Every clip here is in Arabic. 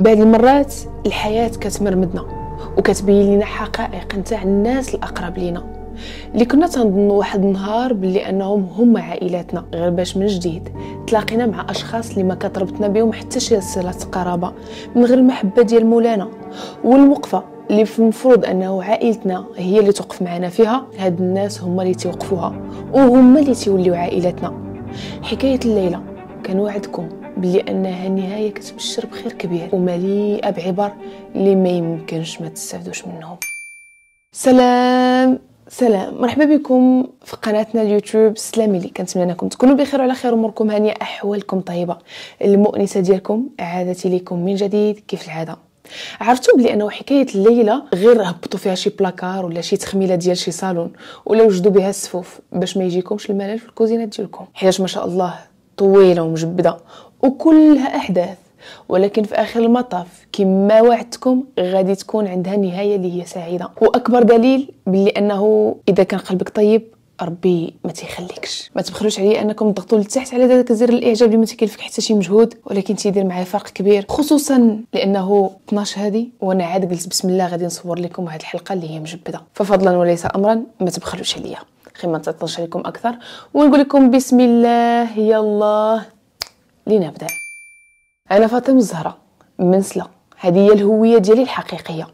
بعض المرات الحياة كتمرمدنا وكتبين لنا حقائق نتاع الناس الأقرب لينا اللي كنا تنظن واحد النهار باللي انهم هما عائلاتنا غير باش من جديد تلاقينا مع اشخاص اللي ما كتربطنا بهم حتى شي صله قرابه من غير المحبه ديال مولانا والوقفه اللي في المفروض انه عائلتنا هي اللي توقف معنا فيها هاد الناس هما اللي تيوقفوها وهما اللي تيوليو عائلتنا حكايه الليله كنوعدكم بلي انها النهايه كتبشر بخير كبير ومليئه بعبر اللي ما يمكنش ما تستافدوش منهم سلام سلام مرحبا بكم في قناتنا اليوتيوب سلامي لي كنتمنى انكم تكونوا بخير وعلى خير اموركم هانيه احوالكم طيبه المؤنسه ديالكم عادتي ليكم من جديد كيف العاده عرفتوا بلي انه حكايه الليله غير هبطوا فيها شي بلاكار ولا شي تخميله ديال شي صالون ولا وجدوا بها السفوف باش ما يجيكمش الملل في الكوزينه ديالكم حيت ما شاء الله طويله ومجبده وكلها أحداث ولكن في اخر المطاف كما وعدتكم غادي تكون عندها نهايه اللي هي سعيده واكبر دليل بلي انه اذا كان قلبك طيب ربي ما تيخليكش ما تبخلوش عليا انكم تضغطوا لتحت على ذاك زر الاعجاب اللي ما تكلفك حتى شي مجهود ولكن تيدير معايا فرق كبير خصوصا لانه 12 هذه وانا عاد قلت بسم الله غادي نصور لكم هذه الحلقه اللي هي مجبده ففضلا وليس امرا ما تبخلوش عليا خير ما عليكم اكثر ونقول لكم بسم الله يلا لنبدأ أنا فاطمة الزهرة من سلا هذه هي الهوية ديالي الحقيقية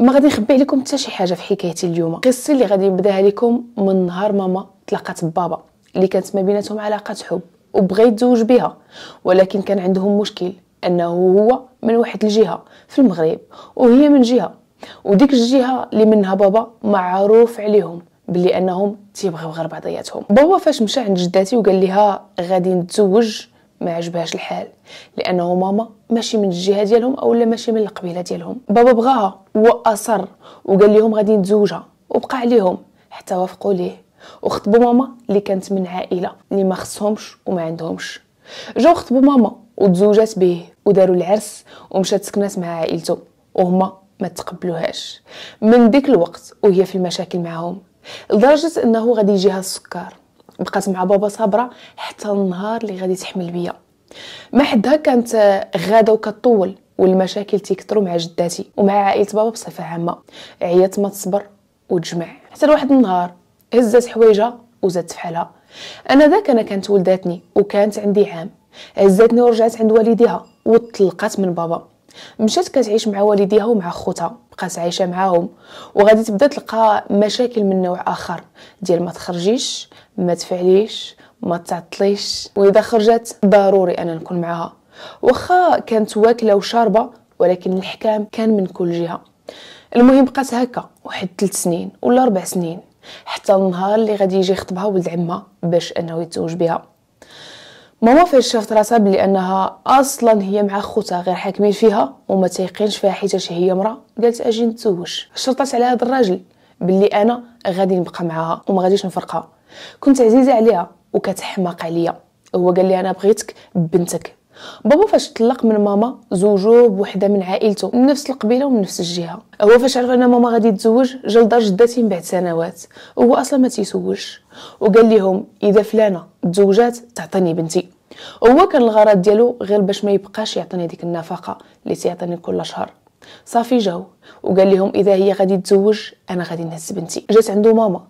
ما غادي نخبي عليكم حتى شي حاجه في حكايتي اليوم القصه اللي غادي نبداها لكم من نهار ماما تلاقات ببابا اللي كانت ما بيناتهم علاقه حب وبغى يتزوج بها ولكن كان عندهم مشكل انه هو من واحد الجهه في المغرب وهي من جهه وديك الجهه اللي منها بابا معروف عليهم بلي انهم تيبغيو غير بعضياتهم بابا فاش مشى عند جداتي وقال لها غادي نتزوج ما عجبهاش الحال لانه ماما ماشي من الجهه ديالهم اولا ماشي من القبيله ديالهم بابا بغاها واصر وقال لهم غادي نتزوجها وبقى عليهم حتى وافقوا ليه وخطبوا ماما اللي كانت من عائله اللي ما خصهمش وما عندهمش جاو خطبوا ماما وتزوجات به وداروا العرس ومشات سكنات مع عائلته وهما ما تقبلوهاش من ديك الوقت وهي في المشاكل معهم لدرجه انه غادي يجيها السكر بقات مع بابا صابره حتى النهار اللي غادي تحمل بيا ما حدها كانت غاده وكطول والمشاكل تيكثروا مع جداتي ومع عائله بابا بصفه عامه عيات ما تصبر وتجمع حتى لواحد النهار هزت حوايجها وزادت فحالها انا ذاك انا كانت ولداتني وكانت عندي عام هزتني ورجعت عند والديها وطلقات من بابا مشات كتعيش مع والديها ومع خوتها تبقى عايشه معاهم وغادي تبدا تلقى مشاكل من نوع اخر ديال ما تخرجيش ما تفعليش ما تعطليش واذا خرجت ضروري انا نكون معاها واخا كانت واكله وشاربه ولكن الحكام كان من كل جهه المهم بقات هكا واحد 3 سنين ولا 4 سنين حتى النهار اللي غادي يجي يخطبها ولد عمها باش انه يتزوج بها ماما فاش شافت راسها بلي انها اصلا هي مع خوتها غير حاكمين فيها وما تيقينش فيها حيت هي مرا قالت اجي نتزوج شرطات على هذا الراجل بلي انا غادي نبقى معاها وما غاديش نفرقها كنت عزيزه عليها وكتحماق عليا هو قال لي انا بغيتك بنتك بابا فاش طلق من ماما زوجو بوحده من عائلته من نفس القبيله ومن نفس الجهه هو فاش عرف ان ماما غادي تزوج جا لدار جداتي من بعد سنوات وهو اصلا ما تيسوج وقال لهم اذا فلانه تزوجات تعطيني بنتي هو كان الغرض ديالو غير باش ما يبقاش يعطيني ديك النفقه اللي تيعطيني كل شهر صافي جاو وقال لهم اذا هي غادي تزوج انا غادي نهز بنتي جات عنده ماما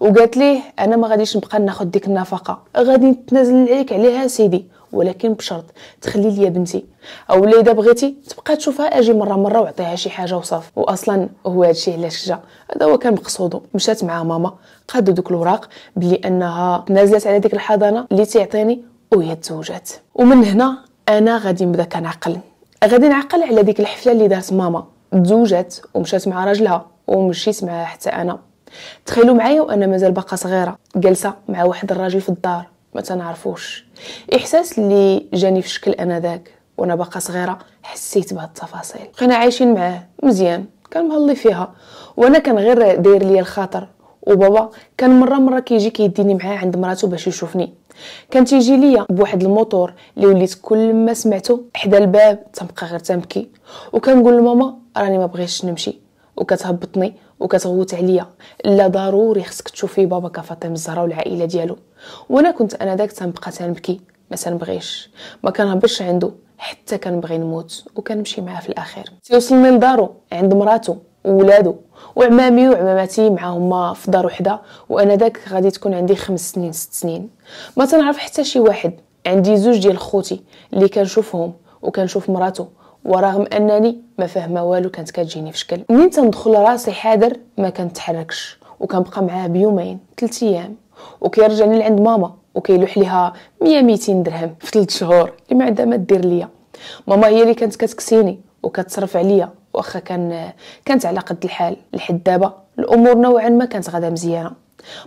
وقالت ليه انا ما غاديش نبقى ناخذ ديك النفقه غادي نتنازل عليك عليها سيدي ولكن بشرط تخلي لي بنتي او اذا بغيتي تبقى تشوفها اجي مره مره وعطيها شي حاجه وصافي واصلا هو هادشي علاش جا هذا هو كان مقصودو مشات مع ماما قادو دوك الوراق بلي انها نازلت على ديك الحضانه اللي تيعطيني وهي تزوجات ومن هنا انا غادي نبدا كنعقل غادي نعقل على ديك الحفله اللي دارت ماما تزوجات ومشات مع راجلها ومشيت معها حتى انا تخيلوا معايا وانا مازال باقا صغيره جالسه مع واحد الراجل في الدار ما تنعرفوش احساس اللي جاني في شكل انا ذاك وانا باقا صغيره حسيت بهاد التفاصيل بقينا عايشين معاه مزيان كان مهلي فيها وانا كان غير داير ليا الخاطر وبابا كان مره مره كيجي كيديني معاه عند مراته باش يشوفني كان تيجي ليا بواحد الموتور اللي وليت كل ما سمعته حدا الباب تنبقى غير تنبكي وكنقول لماما راني ما بغيتش نمشي وكتهبطني وكتغوت عليا لا ضروري خصك تشوفي بابا كفاطمه الزهراء والعائله ديالو وانا كنت انا داك تنبقى تنبكي ما تنبغيش ما كنهبش عنده حتى كنبغي نموت وكنمشي معاه في الاخير تيوصلني لدارو عند مراتو وولادو وعمامي وعماماتي معاهم في دار وحده وانا داك غادي تكون عندي خمس سنين ست سنين ما تنعرف حتى شي واحد عندي زوج ديال خوتي اللي كنشوفهم وكنشوف مراتو ورغم انني ما فاهمه والو كانت كتجيني في شكل منين تندخل راسي حاضر ما كنتحركش وكنبقى معاه بيومين ثلاث ايام وكيرجعني لعند ماما وكيلوح ليها 100 200 درهم في ثلاث شهور اللي ما عندها ما دير ليا ماما هي اللي كانت كتكسيني وكتصرف عليا واخا كان كانت على قد الحال لحد دابا الامور نوعا ما كانت غدا مزيانه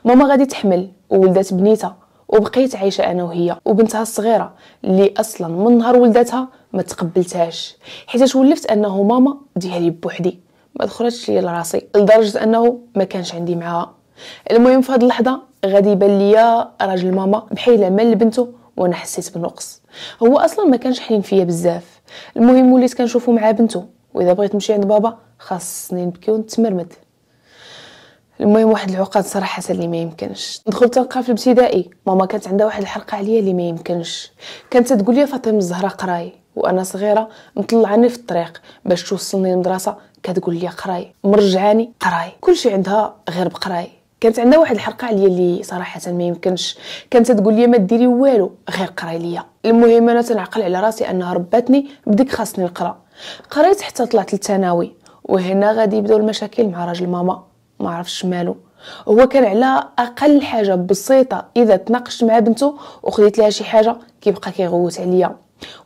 ماما غادي تحمل وولدات بنيتها وبقيت عايشه انا وهي وبنتها الصغيره اللي اصلا من نهار ولدتها ما تقبلتهاش حيت ولفت انه ماما ديالي بوحدي ما دخلتش ليا لراسي لدرجه انه ما كانش عندي معاها المهم في هذه اللحظه غادي يبان ليا راجل ماما بحال مال لبنته وانا حسيت بالنقص هو اصلا ما كانش حنين فيا بزاف المهم وليت كنشوفو مع بنته واذا بغيت نمشي عند بابا خاصني نبكي ونتمرمد المهم واحد العقد صراحه اللي ما يمكنش دخلت نلقى في الابتدائي ماما كانت عندها واحد الحرقه عليا اللي ما يمكنش كانت تقول لي فاطمه الزهراء قراي وانا صغيره مطلعاني في الطريق باش توصلني للمدرسه كتقول لي قراي مرجعاني قراي كلشي عندها غير بقراي كانت عندها واحد الحرقه عليا اللي صراحه ما يمكنش كانت تقول لي ما ديري والو غير قراي ليا المهم انا تنعقل على راسي انها رباتني بديك خاصني نقرا قريت حتى طلعت للثانوي وهنا غادي يبداو المشاكل مع راجل ماما ما عرفش مالو هو كان على اقل حاجه بسيطه اذا تناقشت مع بنته وخديت لها شي حاجه كيبقى كيغوت عليا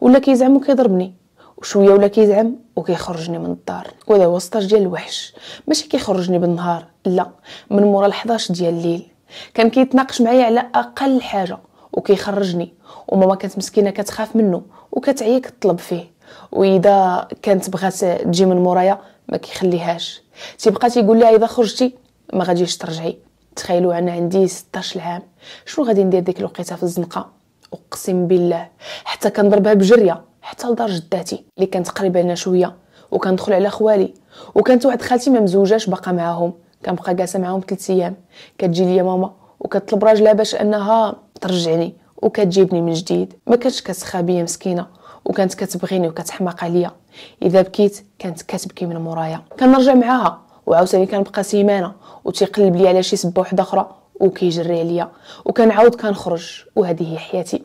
ولا كيزعم وكيضربني وشويه ولا كيزعم وكيخرجني من الدار وهذا هو السطاج ديال الوحش ماشي كيخرجني بالنهار لا من مورا ال11 ديال الليل كان كيتناقش معايا على اقل حاجه وكيخرجني وماما كانت مسكينه كتخاف منه وكتعيا كتطلب فيه واذا كانت بغات تجي من مورايا ما كيخليهاش تيبقى تيقول لها اذا خرجتي ما غاديش ترجعي تخيلوا انا عندي 16 عام شنو غادي ندير ديك الوقيته في الزنقه اقسم بالله حتى كنضربها بجريه حتى لدار جداتي اللي كانت قريبه لنا شويه وكندخل على خوالي وكانت واحد خالتي ما مزوجاش باقا معاهم كنبقى جالسه معاهم ثلاث ايام كتجي ليا ماما وكتطلب راجلها باش انها ترجعني وكتجيبني من جديد ما كانتش كتسخى بيا مسكينه وكانت كتبغيني وكتحماق عليا اذا بكيت كانت كتبكي من مورايا كنرجع معاها وعاوتاني كنبقى سيمانه وتيقلب لي على شي سبه وحده اخرى وكيجري عليا وكنعاود كنخرج وهذه هي حياتي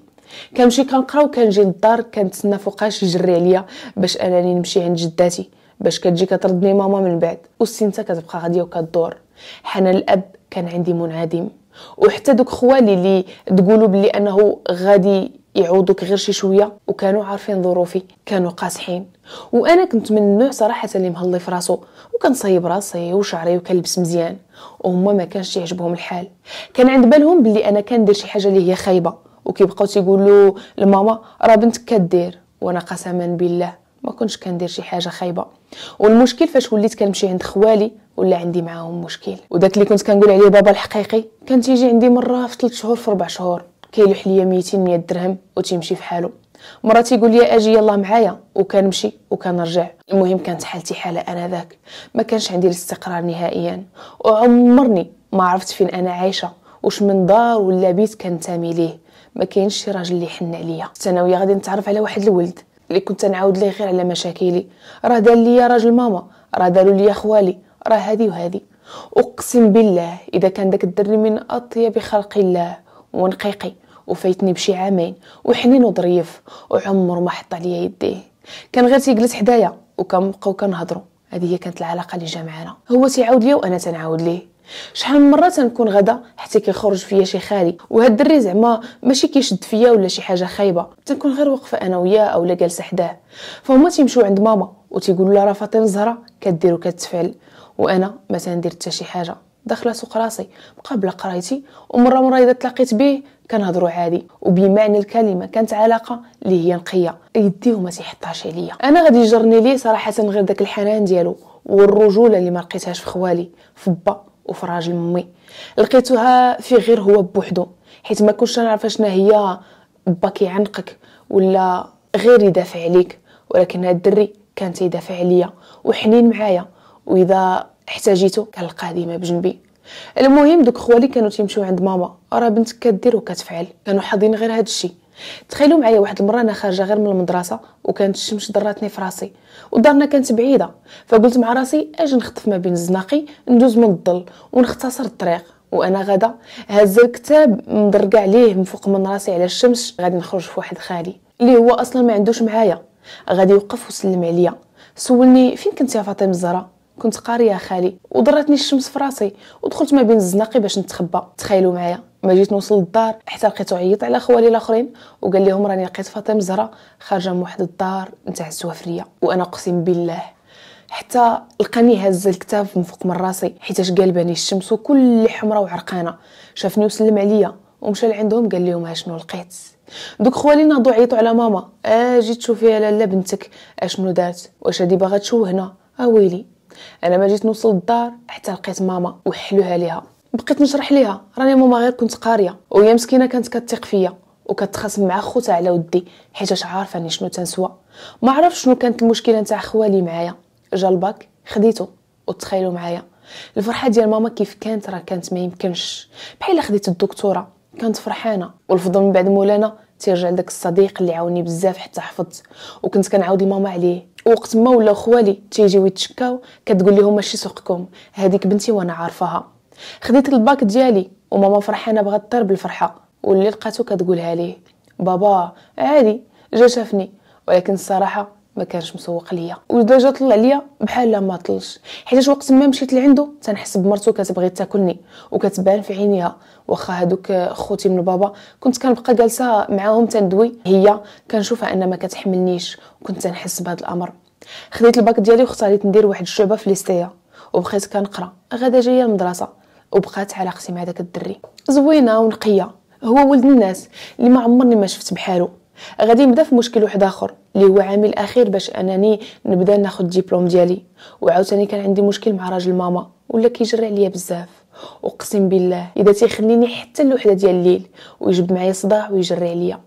كنمشي كنقرا وكنجي للدار كنتسنى فوقاش يجري عليا باش انني نمشي عند جداتي باش كتجي كتردني ماما من بعد والسنته كتبقى غاديه وكدور حنا الاب كان عندي منعدم وحتى دوك خوالي اللي تقولوا بلي انه غادي يعودوك غير شي شويه وكانوا عارفين ظروفي كانوا قاصحين وانا كنت من النوع صراحه اللي مهلي في راسو وكنصيب راسي وشعري وكلبس مزيان وهما ما كانش يعجبهم الحال كان عند بالهم بلي انا كندير شي حاجه اللي هي خايبه وكيبقاو تيقولوا لماما راه بنتك كدير وانا قسما بالله ما كنتش كندير شي حاجه خايبه والمشكل فاش وليت كنمشي عند خوالي ولا عندي معاهم مشكل وداك اللي كنت كنقول عليه بابا الحقيقي كان تيجي عندي مره في 3 شهور في 4 شهور كيلوح ليا ميتين مية درهم وتيمشي في حاله مره تيقول لي اجي يلا معايا وكنمشي وكنرجع المهم كانت حالتي حاله انا ذاك ما كانش عندي الاستقرار نهائيا وعمرني ما عرفت فين انا عايشه واش من دار ولا بيت كنتمي ليه ما كاينش شي راجل اللي يحن عليا ثانوية غادي نتعرف على واحد الولد اللي كنت نعاود ليه غير على مشاكلي راه دار ليا راجل ماما راه داروا ليا خوالي راه هادي وهادي اقسم بالله اذا كان داك الدري من اطيب خلق الله ونقيقي وفايتني بشي عامين وحنين وظريف وعمر ما حط عليا يديه كان غير تيجلس حدايا وكنبقاو كنهضروا هذه هي كانت العلاقه اللي جا معانا هو تيعاود ليا وانا تنعاود ليه شحال من مره تنكون غدا حتى كيخرج فيا شي خالي وهاد الدري زعما ماشي كيشد فيا ولا شي حاجه خايبه تنكون غير واقفه انا وياه اولا جالسه حداه فهما تيمشيو عند ماما وتيقولوا لها راه فاطمه الزهراء كدير وكتفعل وانا ما تندير حتى شي حاجه داخله سوق راسي مقابله قرايتي ومره مره اذا تلاقيت به كنهضروا عادي وبمعنى الكلمه كانت علاقه اللي هي نقيه يديه ما تيحطاش عليا انا غادي يجرني ليه صراحه غير داك الحنان ديالو والرجوله اللي ما لقيتهاش في خوالي في با وفي راجل مي لقيتها في غير هو بوحدو حيت ما كنتش نعرف شنو هي با كيعنقك ولا غير يدافع عليك ولكن هاد الدري كان تيدافع عليا وحنين معايا واذا احتاجيتو كنلقاه ديما بجنبي المهم دوك خوالي كانوا تيمشيو عند ماما راه بنتك كدير وكتفعل كانوا حاضين غير هذا الشيء تخيلوا معايا واحد المره انا خارجه غير من المدرسه وكانت الشمس ضراتني في راسي ودارنا كانت بعيده فقلت مع راسي اجي نخطف ما بين الزناقي ندوز من الظل ونختصر الطريق وانا غدا هز الكتاب مدرقع عليه من فوق من راسي على الشمس غادي نخرج في واحد خالي اللي هو اصلا ما عندوش معايا غادي يوقف وسلم عليا سولني فين كنت يا فاطمه الزهراء كنت قاريه خالي وضرتني الشمس في راسي ودخلت ما بين الزناقي باش نتخبى تخيلوا معايا ما جيت نوصل للدار حتى لقيت عيط على خوالي الاخرين وقال لهم راني لقيت فاطمه زهره خارجه من واحد الدار نتاع السوافريه وانا اقسم بالله حتى لقاني هز الكتاب من فوق من راسي حيتاش قلباني الشمس وكل حمراء وعرقانه شافني وسلم عليا ومشى لعندهم قال لهم شنو لقيت دوك خوالي ناضو عيطوا على ماما اجي آه، تشوفي يا لاله بنتك اشنو آه، دارت واش هادي باغا تشوهنا اويلي آه، انا ما جيت نوصل للدار حتى لقيت ماما وحلوها ليها بقيت نشرح ليها راني ماما غير كنت قاريه وهي مسكينه كانت كتيق فيا وكتخاصم مع خوتها على ودي حيت عارفه اني شنو تنسوى ما عرفش شنو كانت المشكله نتاع خوالي معايا جا الباك خديته وتخيلوا معايا الفرحه ديال ماما كيف كانت راه كانت ما يمكنش بحال خديت الدكتوره كانت فرحانه والفضل من بعد مولانا تيرجع لداك الصديق اللي عاوني بزاف حتى حفظت وكنت كنعاود لماما عليه وقت ما ولا خوالي تيجيو يتشكاو كتقول لهم ماشي سوقكم هذيك بنتي وانا عارفاها خديت الباك ديالي وماما فرحانه بغات طير بالفرحه واللي لقاتو كتقولها ليه بابا عادي جا شافني ولكن الصراحه ما كانش مسوق ليا ودجا طلع ليا بحال ما طلش حيت وقت ما مشيت لعندو تنحس بمرتو كتبغي تاكلني وكتبان في عينيها واخا هادوك خوتي من بابا كنت كنبقى جالسه معاهم تندوي هي كنشوفها ان ما كتحملنيش وكنت تنحس بهذا الامر خديت الباك ديالي واختاريت ندير واحد الشعبه في ليستيا وبقيت كنقرا غدا جايه المدرسه وبقات علاقتي مع داك الدري زوينه ونقيه هو ولد الناس اللي ما عمرني ما شفت بحالو غادي نبدا في مشكل واحد اخر اللي هو عامل اخير باش انني نبدا ناخذ الدبلوم ديالي وعاوتاني كان عندي مشكل مع راجل ماما ولا كيجري عليا بزاف اقسم بالله اذا تيخليني حتى الوحده ديال الليل ويجبد معايا صداع ويجري عليا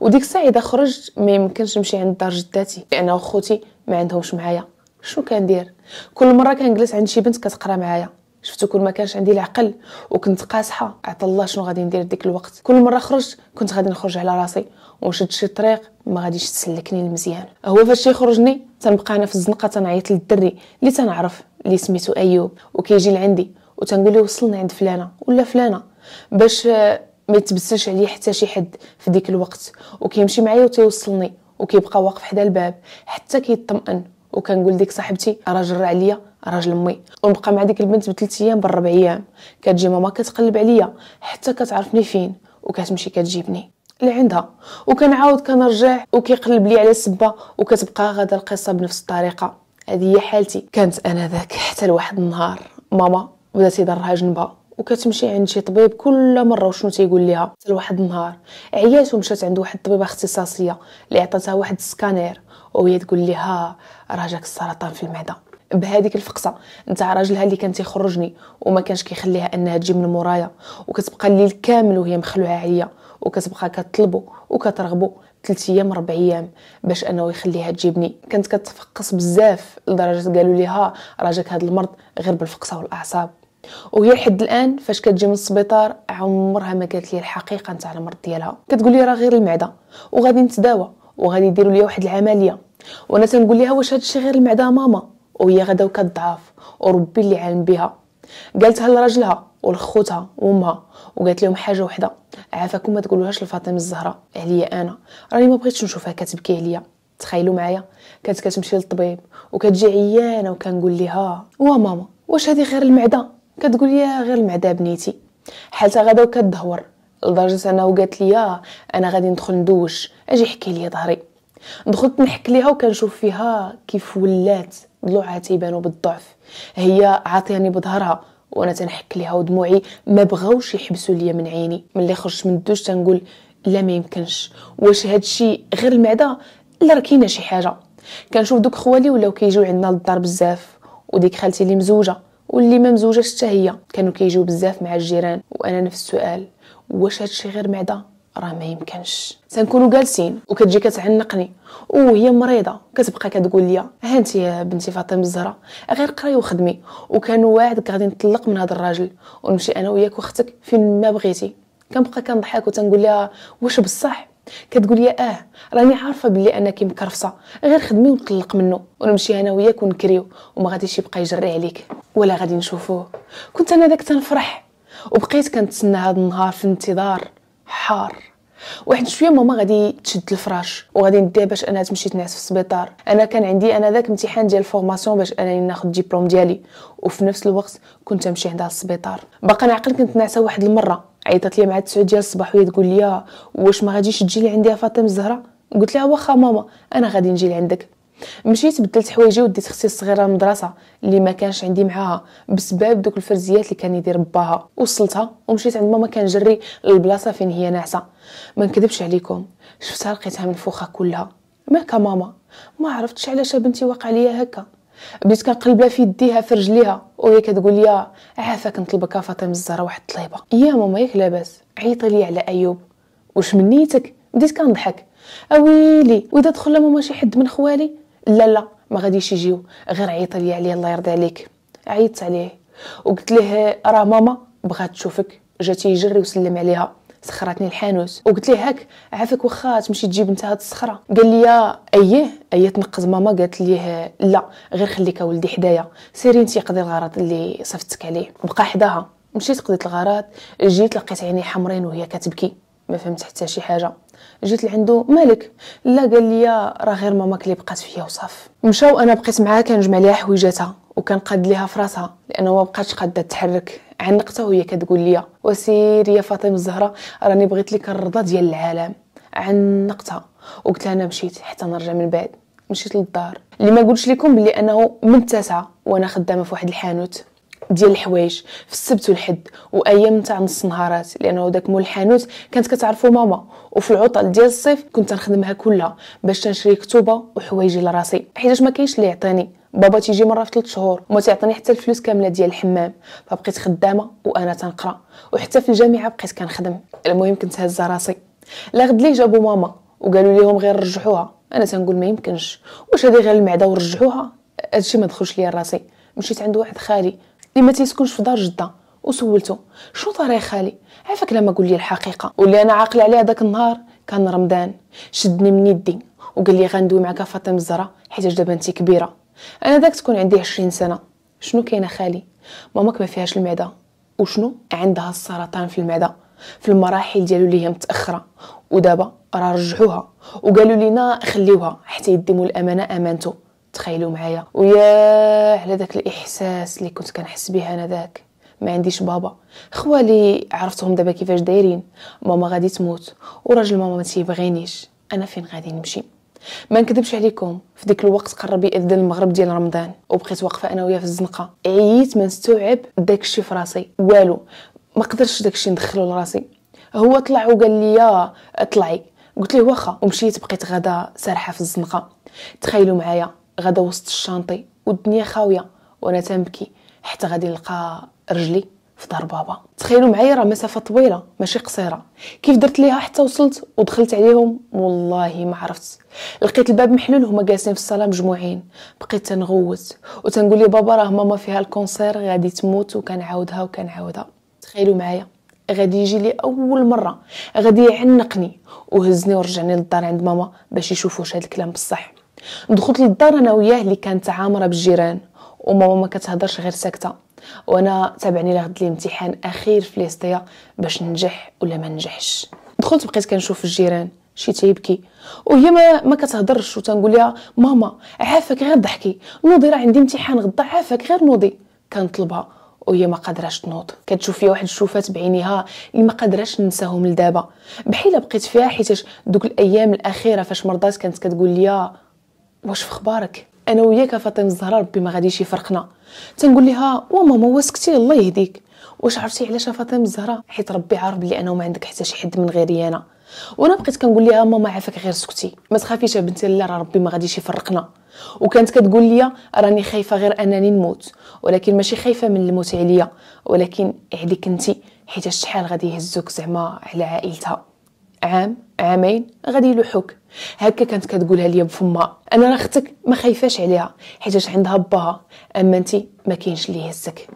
وديك الساعه اذا خرجت ما يمكنش نمشي عند دار جداتي لان خوتي ما عندهمش معايا شو كندير كل مره كنجلس عند شي بنت كتقرا معايا شفتو كون ما كانش عندي العقل وكنت قاصحه عطا الله شنو غادي ندير ديك الوقت كل مره خرجت كنت غادي نخرج على راسي ونشد شي طريق ما غاديش تسلكني المزيان هو فاش يخرجني تنبقى انا في الزنقه تنعيط للدري اللي تنعرف اللي سميتو ايوب وكيجي لعندي وتنقول له وصلني عند فلانه ولا فلانه باش ما يتبسش عليا حتى شي حد في ديك الوقت وكيمشي معايا وتيوصلني وكيبقى واقف حدا الباب حتى كيطمئن وكنقول ديك صاحبتي راه جرى عليا راجل امي ونبقى مع ديك البنت بثلاث ايام بالربع ايام كتجي ماما كتقلب عليا حتى كتعرفني فين وكتمشي كتجيبني اللي عندها وكنعاود كنرجع وكيقلب لي على سبة وكتبقى غدا القصه بنفس الطريقه هذه هي حالتي كانت انا ذاك حتى لواحد النهار ماما بدات يضرها جنبها وكتمشي عند شي طبيب كل مره وشنو تيقول ليها حتى لواحد النهار عيات ومشات عند واحد الطبيبه اختصاصيه اللي عطاتها واحد السكانير وهي تقول ليها جاك السرطان في المعده بهذيك الفقصه نتاع راجلها اللي كان تيخرجني وما كانش كيخليها انها تجي من مورايا وكتبقى الليل كامل وهي مخلوعه عليا وكتبقى كطلبو وكترغبو ثلاث ايام ربع ايام باش انه يخليها تجيبني كانت كتفقص بزاف لدرجه قالوا ليها راجك هذا المرض غير بالفقصه والاعصاب وهي لحد الان فاش كتجي من السبيطار عمرها ما قالت لي الحقيقه نتاع المرض ديالها كتقول لي راه غير المعده وغادي نتداوى وغادي يديروا لي واحد العمليه وانا تنقول لها واش هادشي غير المعده ماما وهي غدا وكتضعف وربي اللي عالم بها قالتها لراجلها ولخوتها وامها وقالت لهم حاجه وحده عافاكم ما تقولوهاش لفاطمه الزهراء عليا انا راني ما بغيتش نشوفها كتبكي عليا تخيلوا معايا كانت كتمشي للطبيب وكتجي عيانه وكنقول لها وا ماما واش هذه غير المعده كتقول لي غير المعده بنيتي حالتها غدا وكتدهور لدرجه انه وقالت لي انا غادي ندخل ندوش اجي حكي لي ظهري دخلت نحك ليها وكنشوف فيها كيف ولات ضلوعاتي تيبانو بالضعف هي عاطياني بظهرها وانا تنحك ليها ودموعي ما بغاوش يحبسوا ليا من عيني ملي خرجت من الدوش تنقول لا ما يمكنش واش هادشي غير المعده لا راه كاينه شي حاجه كنشوف دوك خوالي ولاو كيجيو عندنا للدار بزاف وديك خالتي اللي مزوجه واللي ما مزوجه حتى هي كانوا كيجيو بزاف مع الجيران وانا نفس السؤال واش هادشي غير معده راه ما يمكنش تنكونوا جالسين وكتجي كتعنقني وهي مريضه كتبقى كتقول لي ها انت يا بنتي فاطمه الزهراء غير قراي وخدمي وكان واعدك غادي نطلق من هذا الراجل ونمشي انا وياك واختك فين ما بغيتي كنبقى كنضحك وتنقول لها واش بصح كتقول لي اه راني عارفه بلي انك مكرفصه غير خدمي ونطلق منه ونمشي انا وياك ونكريو وما غاديش يبقى يجري عليك ولا غادي نشوفوه كنت انا داك تنفرح وبقيت كنتسنى هذا النهار في انتظار حار واحد شويه ماما غادي تشد الفراش وغادي نديها باش انا تمشي تنعس في السبيطار انا كان عندي انا ذاك امتحان ديال الفورماسيون باش انا ناخذ ديبلوم ديالي وفي نفس الوقت كنت نمشي عندها السبيطار باقا نعقل كنت ناعسه واحد المره عيطت لي مع 9 ديال الصباح وهي تقول لي آه، واش ما غاديش تجي لي عندي فاطمه الزهراء قلت لها واخا ماما انا غادي نجي لعندك مشيت بدلت حوايجي وديت اختي الصغيره للمدرسه اللي ما كانش عندي معاها بسبب دوك الفرزيات اللي كان يدير باها وصلتها ومشيت عند ماما كنجري للبلاصه فين هي ناعسه ما نكذبش عليكم شفتها لقيتها منفوخه كلها مالك ماما ما عرفتش علاش بنتي واقع ليا هكا بديت كنقلبها في يديها في رجليها وهي كتقول لي عافاك نطلبك فاطمه الزهراء واحد الطليبه يا ماما ياك لاباس عيطي لي على ايوب واش منيتك بديت كنضحك اويلي واذا دخل لماما شي حد من خوالي لا لا ما غاديش يجيو غير عيط لي عليه الله يرضي عليك عيطت عليه وقلت له راه ماما بغات تشوفك جات يجري وسلم عليها سخرتني الحانوت وقلت له هاك عافاك واخا تمشي تجيب انت هاد الصخره قال لي اييه اييه تنقز ماما قالت لي لا غير خليك ولدي حدايا سيري انت قضي الغرض اللي صفتك عليه بقى حداها مشيت قضيت الغرض جيت لقيت عيني حمرين وهي كتبكي ما فهمت حتى شي حاجه جيت لعندو مالك لا قال لي راه غير ماماك اللي بقات فيا وصاف مشاو انا بقيت معاها كنجمع ليها حويجاتها وكنقاد ليها فراسها لانه ما بقاتش قاده تحرك عنقتها وهي كتقول لي وسير يا فاطمه الزهراء راني بغيت لك الرضا ديال العالم عنقتها وقلت لها انا مشيت حتى نرجع من بعد مشيت للدار اللي ما قلتش لكم بلي انه من التاسعه وانا خدامه في واحد الحانوت ديال الحوايج في السبت والحد وايام تاع نص نهارات لانه داك مول الحانوت كانت كتعرفو ماما وفي العطل ديال الصيف كنت نخدمها كلها باش تنشري كتوبه وحوايجي لراسي حيتاش ما كاينش اللي يعطيني بابا تيجي مره في 3 شهور وما تعطيني حتى الفلوس كامله ديال الحمام فبقيت خدامه وانا تنقرا وحتى في الجامعه بقيت كنخدم المهم كنت هزه راسي لا غد لي جابوا ماما وقالوا ليهم غير رجعوها انا تنقول ما يمكنش واش هذه غير المعده ورجعوها هادشي ما دخلش ليا راسي مشيت عند واحد خالي اللي ما تيسكنش في دار جده وسولته شنو طاري خالي عافاك لما قولي الحقيقه واللي انا عاقل عليه داك النهار كان رمضان شدني من يدي وقال لي غندوي معك فاطمه الزهراء حيت دابا انت كبيره انا داك تكون عندي 20 سنه شنو كاينه خالي ماماك ما فيهاش المعده وشنو عندها السرطان في المعده في المراحل ديالو اللي هي متاخره ودابا راه رجعوها وقالوا لينا خليوها حتى يديموا الامانه امانته تخيلوا معايا ويا على داك الاحساس اللي كنت كنحس به انا ذاك ما عنديش بابا خوالي عرفتهم دابا كيفاش دايرين ماما غادي تموت وراجل ماما ما تيبغينيش انا فين غادي نمشي ما نكذبش عليكم في ديك الوقت قرب ياذن المغرب ديال رمضان وبقيت واقفه انا وياه في الزنقه عييت ما نستوعب داك الشيء في راسي والو ما قدرتش داك الشيء ندخله لراسي هو طلع وقال لي طلعي قلت ليه واخا ومشيت بقيت غدا سارحه في الزنقه تخيلوا معايا غدا وسط الشانطي والدنيا خاويه وانا تنبكي حتى غادي نلقى رجلي في دار بابا تخيلوا معايا راه مسافه طويله ماشي قصيره كيف درت ليها حتى وصلت ودخلت عليهم والله ما عرفت لقيت الباب محلول هما جالسين في الصاله مجموعين بقيت تنغوت وتنقول لي بابا راه ماما فيها الكونسير غادي تموت وكنعاودها وكنعاودها تخيلوا معايا غادي يجي لي اول مره غادي يعنقني وهزني ورجعني للدار عند ماما باش يشوفوا واش هذا الكلام بصح دخلت للدار انا وياه اللي كانت عامره بالجيران وماما ما كتهضرش غير ساكته وانا تابعني لهاد الامتحان اخير في ليستيا باش ننجح ولا ما ننجحش دخلت بقيت كنشوف الجيران شي تيبكي وهي ما, ما كتهضرش وتنقول لها ماما عافاك غير ضحكي نوضي راه عندي امتحان غدا عافاك غير نوضي كنطلبها وهي ما قادراش تنوض كتشوف فيها واحد الشوفات بعينيها اللي ما قادراش ننساهم لدابا بحيله بقيت فيها حيت دوك الايام الاخيره فاش مرضات كانت كتقول لي واش في اخبارك انا وياك فاطمه الزهراء ربي ما غاديش يفرقنا تنقول لها وماما واسكتي الله يهديك واش عرفتي علاش فاطمه الزهراء حيت ربي عارف بلي انا وما عندك حتى شي حد من غيري انا وانا بقيت كنقول لها ماما عافاك غير سكتي ما تخافيش بنتي لا راه ربي ما غاديش يفرقنا وكانت كتقول لي راني خايفه غير انني نموت ولكن ماشي خايفه من الموت عليا ولكن عليك انت حيت شحال غادي يهزوك زعما على عائلتها عام عامين غادي يلوحوك هكا كانت كتقولها ليا بفما انا راه اختك ما خايفاش عليها حيتاش عندها باها اما انت ما كاينش اللي يهزك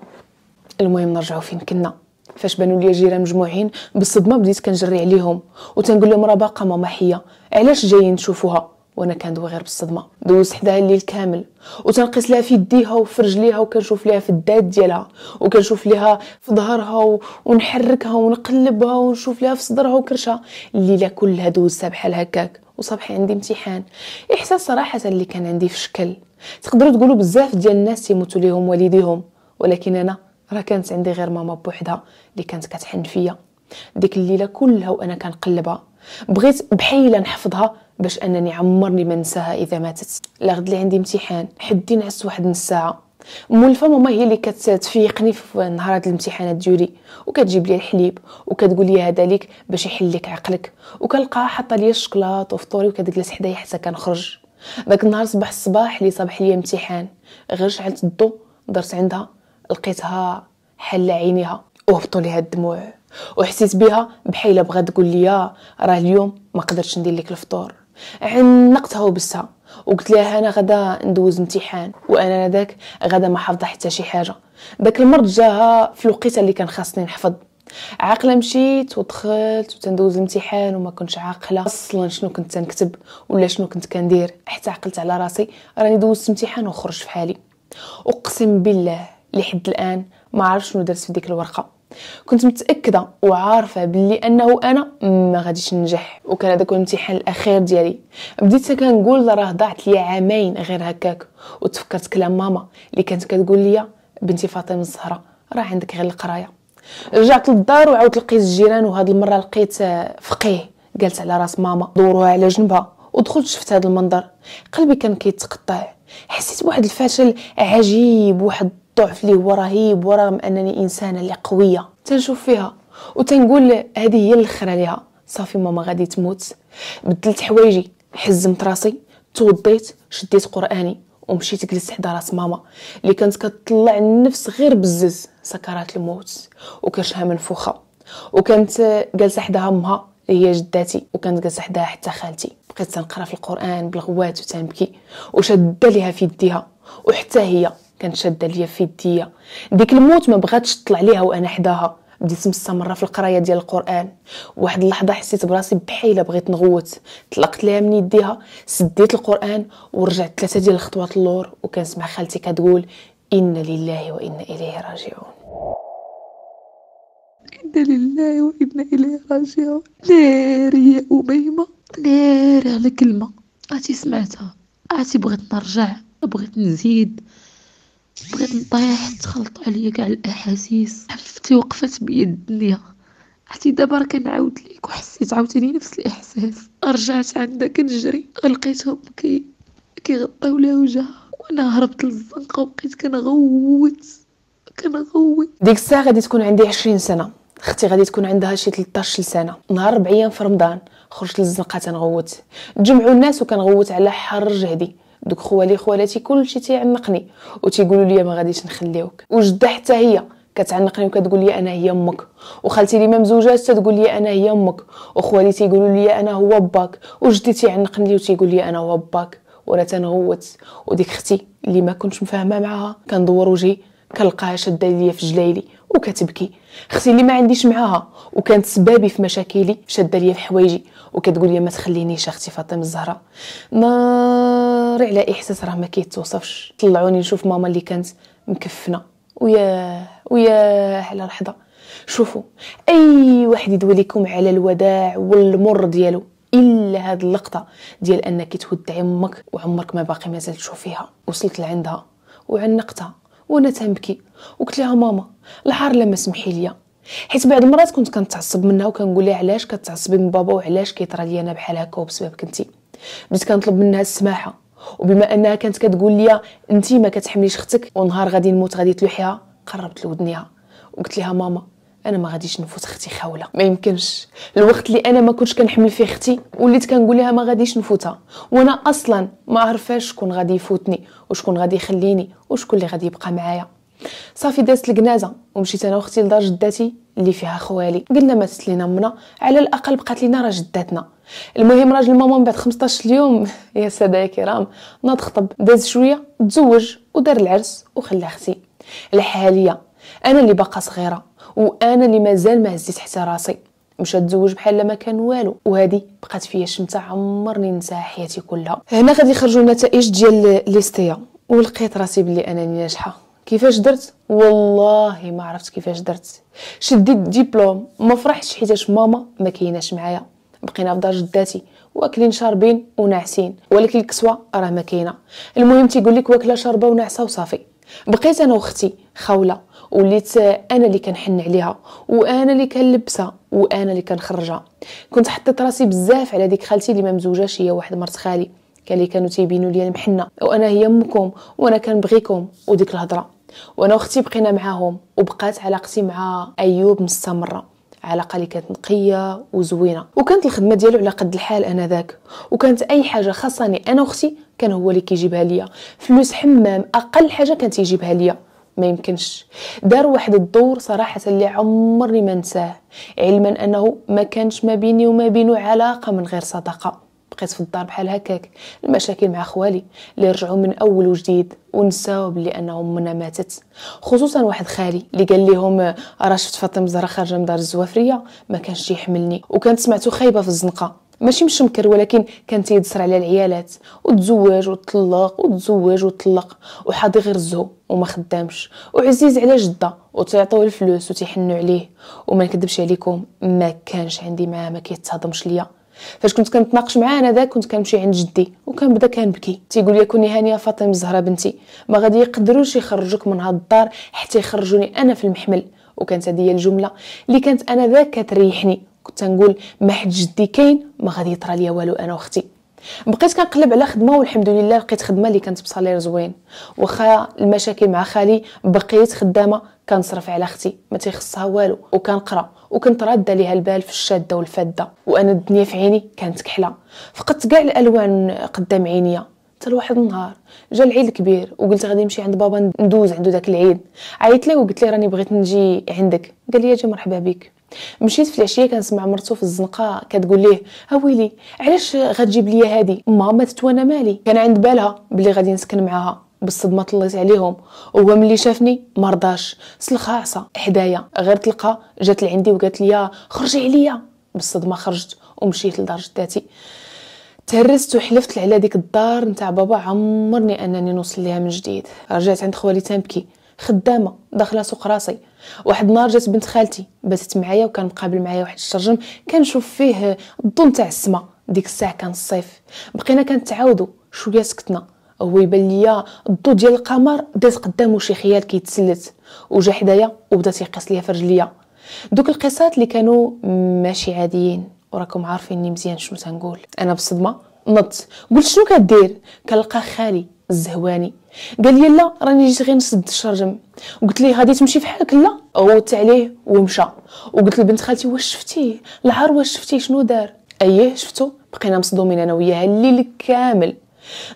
المهم نرجعوا فين كنا فاش بانوا لي جيران مجموعين بالصدمه بديت كنجري عليهم وتنقول لهم راه باقا ماما حيه علاش جايين تشوفوها وانا كندوي غير بالصدمه دوزت حداها الليل كامل وتنقيس لها في يديها وفي رجليها وكنشوف ليها في الدات ديالها وكنشوف ليها في ظهرها و... ونحركها ونقلبها ونشوف ليها في صدرها وكرشها الليله كلها دوزتها بحال هكاك وصبحي عندي امتحان احساس صراحه اللي كان عندي في شكل تقدروا تقولوا بزاف ديال الناس يموتوا ليهم والديهم ولكن انا راه كانت عندي غير ماما بوحدها اللي كانت كتحن فيا ديك الليله كلها وانا كنقلبها بغيت بحيله نحفظها باش انني عمرني ما ننساها اذا ماتت لا غد لي عندي امتحان حدي نعس واحد نص ساعه مولفه ماما هي اللي كتفيقني في نهار هاد الامتحانات ديوري وكتجيب لي الحليب وكتقول لي هذا ليك باش يحل لك عقلك وكنلقاها حاطه لي الشكلاط وفطوري وكتجلس حدايا حتى كنخرج داك النهار صباح الصباح اللي صباح لي امتحان غير شعلت الضو درت عندها لقيتها حل عينيها وهبطوا ليها الدموع وحسيت بها بحال بغات تقول لي راه اليوم ما قدرتش ندير لك الفطور عنقتها وبستها وقلت لها انا غدا ندوز امتحان وانا ذاك غدا ما حافظه حتى شي حاجه داك المرض جاها في الوقيته اللي كان خاصني نحفظ عاقله مشيت ودخلت وتندوز الامتحان وما كنتش عاقله اصلا شنو كنت تنكتب ولا شنو كنت كندير حتى عقلت على راسي راني دوزت امتحان وخرج في حالي اقسم بالله لحد الان ما عرفت شنو درت في ديك الورقه كنت متاكده وعارفه بلي انه انا ما غاديش ننجح وكان هذاك الامتحان الاخير ديالي بديت كنقول راه ضاعت لي عامين غير هكاك وتفكرت كلام ماما اللي كانت كتقول لي بنتي فاطمه الزهراء راه عندك غير القرايه رجعت للدار وعاودت لقيت الجيران وهاد المره لقيت فقيه قالت على راس ماما دوروها على جنبها ودخلت شفت هذا المنظر قلبي كان كيتقطع حسيت بواحد الفشل عجيب واحد الضعف اللي هو رهيب ورغم انني انسانه اللي قويه تنشوف فيها وتنقول هذه هي الاخره ليها صافي ماما غادي تموت بدلت حوايجي حزمت راسي توضيت شديت قراني ومشيت جلست حدا راس ماما اللي كانت كتطلع النفس غير بزز سكرات الموت وكرشها منفوخه وكانت جالسه حداها امها هي جداتي وكانت جالسه حداها حتى خالتي بقيت تنقرا في القران بالغوات وتنبكي وشاده ليها في يديها وحتى هي كانت شاده ليا في يديا ديك الموت ما بغاتش تطلع ليها وانا حداها بديت مستمره في القرايه ديال القران واحد اللحظه حسيت براسي بحيله بغيت نغوت طلقت ليها من يديها سديت القران ورجعت ثلاثه ديال الخطوات اللور وكنسمع خالتي كتقول انا لله وان اليه راجعون انا لله وان اليه راجعون ناري يا اميمه ناري على كلمه عرفتي سمعتها عرفتي بغيت نرجع بغيت نزيد بغيت نطيح تخلط عليا كاع الاحاسيس حفتي وقفت بيد الدنيا حتى دابا كنعاود ليك وحسيت عاوتاني نفس الاحساس رجعت عندها كنجري لقيتهم كي كيغطيو لها وجهها وانا هربت للزنقه وبقيت كنغوت كنغوت ديك الساعه غادي تكون عندي 20 سنه اختي غادي تكون عندها شي 13 سنه نهار 4 في رمضان خرجت للزنقه تنغوت تجمعوا الناس وكنغوت على حر جهدي دوك خوالي خوالاتي كلشي تيعنقني وتيقولوا لي ما غاديش نخليوك وجده حتى هي كتعنقني وكتقول لي انا هي امك وخالتي اللي ما مزوجاش تقول لي انا هي امك وخوالي تيقولوا لي انا هو باك وجدي تيعنقني لي وتيقول لي انا هو باك ورا تنغوت وديك اختي اللي ما كنتش مفاهمه معاها كندور وجهي كنلقاها شاده ليا في جلايلي وكتبكي اختي اللي ما عنديش معاها وكانت سبابي في مشاكلي شاده ليا في حوايجي وكتقول لي ما تخلينيش اختي فاطمه الزهراء ما غير على احساس راه ما كيتوصفش طلعوني نشوف ماما اللي كانت مكفنه ويا ويا على لحظه شوفوا اي واحد يدوي لكم على الوداع والمر ديالو الا هاد اللقطه ديال انك تودعي امك وعمرك ما باقي مازال تشوفيها وصلت لعندها وعنقتها وانا تنبكي وقلت لها ماما الحار لما سمحي ليا حيت بعض المرات كنت كنتعصب منها وكنقول لها علاش كتعصبي من بابا وعلاش كيطرى لي انا بحال هكا وبسببك انت بديت كنطلب منها السماحه وبما انها كانت كتقول لي انت ما كتحمليش اختك ونهار غادي نموت غادي تلوحيها قربت لودنيها وقلت لها ماما انا ما غاديش نفوت اختي خاوله ما يمكنش الوقت اللي انا ما كنتش كنحمل فيه اختي وليت كنقول لها ما غاديش نفوتها وانا اصلا ما عرفاش شكون غادي يفوتني وشكون غادي يخليني وشكون اللي غادي يبقى معايا صافي دازت الجنازه ومشيت انا واختي لدار جداتي اللي فيها خوالي قلنا ماتت لينا منا على الاقل بقات لينا راه جداتنا المهم راجل ماما من بعد 15 يوم يا ساده يا كرام ناض خطب داز شويه تزوج ودار العرس وخلى اختي الحاليه انا اللي باقا صغيره وانا اللي مازال ما هزيت حتى راسي مشى تزوج بحال ما كان والو وهذه بقات فيا شمتة عمرني نساها حياتي كلها هنا غادي يخرجوا النتائج ديال ليستيا ولقيت راسي بلي انني ناجحه كيفاش درت والله ما عرفت كيفاش درت شديت ديبلوم ما فرحتش حيتاش ماما ما كايناش معايا بقينا في دار جداتي واكلين شاربين وناعسين ولكن الكسوه راه ما كاينه المهم تيقول لك واكله شاربه وناعسه وصافي بقيت انا واختي خوله وليت انا اللي كنحن عليها وانا اللي كنلبسها وانا اللي كنخرجها كنت حطيت راسي بزاف على ديك خالتي اللي ما مزوجاش هي واحد مرت خالي كان اللي كانوا تيبينوا لي المحنه وانا هي امكم وانا كنبغيكم وديك الهضره وانا اختي بقينا معاهم وبقات علاقتي مع ايوب مستمره علاقه اللي كانت نقيه وزوينه وكانت الخدمه ديالو على قد الحال انا ذاك وكانت اي حاجه خاصني انا اختي كان هو اللي كيجيبها ليا فلوس حمام اقل حاجه كانت تيجيبها ليا ما يمكنش دار واحد الدور صراحة اللي عمرني ما نساه علما أنه ما كانش ما بيني وما بينه علاقة من غير صداقة بقيت في الدار بحال هكاك المشاكل مع خوالي اللي رجعوا من اول وجديد ونساو بلي انهم منا ماتت خصوصا واحد خالي اللي قال لهم راه شفت فاطمه زهره خارجه من دار الزوافريه ما كانش يحملني وكانت سمعته خايبه في الزنقه ماشي مشمكر ولكن كان تيدسر على العيالات وتزوج وتطلق وتزوج وتطلق وحاضي غير الزهو وما خدامش وعزيز على جده وتعطيو الفلوس وتحنوا عليه وما نكذبش عليكم ما كانش عندي معاه ما كيتهضمش ليا فاش كنت كنتناقش معاه انا ذاك كنت كنمشي عند جدي وكنبدا كنبكي تيقول لي كوني هانيه فاطمه الزهراء بنتي ما غادي يقدروش يخرجوك من هاد الدار حتى يخرجوني انا في المحمل وكانت هذه هي الجمله اللي كانت انا ذاك كتريحني كنت نقول ما حد جدي كاين ما غادي يطرى ليا والو انا واختي بقيت كنقلب على خدمه والحمد لله لقيت خدمه اللي كانت بصالير زوين واخا المشاكل مع خالي بقيت خدامه كنصرف على اختي ما تيخصها والو وكنقرا وكنت راده ليها البال في الشاده والفاده وانا الدنيا في عيني كانت كحله فقدت كاع الالوان قدام عينيا حتى لواحد النهار جا العيد الكبير وقلت غادي نمشي عند بابا ندوز عندو داك العيد عيطت ليه وقلت ليه راني بغيت نجي عندك قال لي اجي مرحبا بك مشيت في العشيه كنسمع مرتو في الزنقه كتقول ليه اويلي آه علاش غتجيب ليا هادي ماما ماتت وانا مالي كان عند بالها بلي غادي نسكن معاها بالصدمه طليت عليهم وهو ملي شافني ما رضاش عصا حدايا غير تلقى جات لعندي وقالت لي خرجي عليا بالصدمه خرجت ومشيت لدار جداتي تهرست وحلفت على ديك الدار نتاع بابا عمرني انني نوصل ليها من جديد رجعت عند خوالي تنبكي خدامه داخله سوق راسي واحد النهار جات بنت خالتي باتت معايا وكان مقابل معايا واحد الشرجم كنشوف فيه الضو نتاع السما ديك الساعه كان الصيف بقينا كنتعاودو شويه سكتنا هو يبان ليا الضو ديال القمر داز قدامو شي خيال كيتسلت وجا حدايا وبدا تيقيس ليا في رجليا دوك القصات اللي كانوا ماشي عاديين وراكم عارفيني مزيان شنو تنقول انا بالصدمه نط قلت شنو كدير كنلقى خالي الزهواني قال لي لا راني جيت غير نسد الشرجم قلت ليه غادي تمشي فحالك لا غوت عليه ومشى وقلت لبنت خالتي واش شفتيه العار واش شفتيه شنو دار اييه شفتو بقينا مصدومين انا وياها الليل كامل